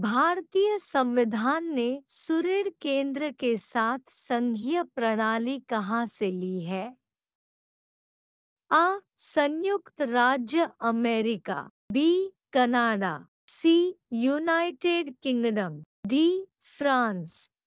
भारतीय संविधान ने सुरीर केंद्र के साथ संघीय प्रणाली कहाँ से ली है आ संयुक्त राज्य America B Canada C United Kingdom D France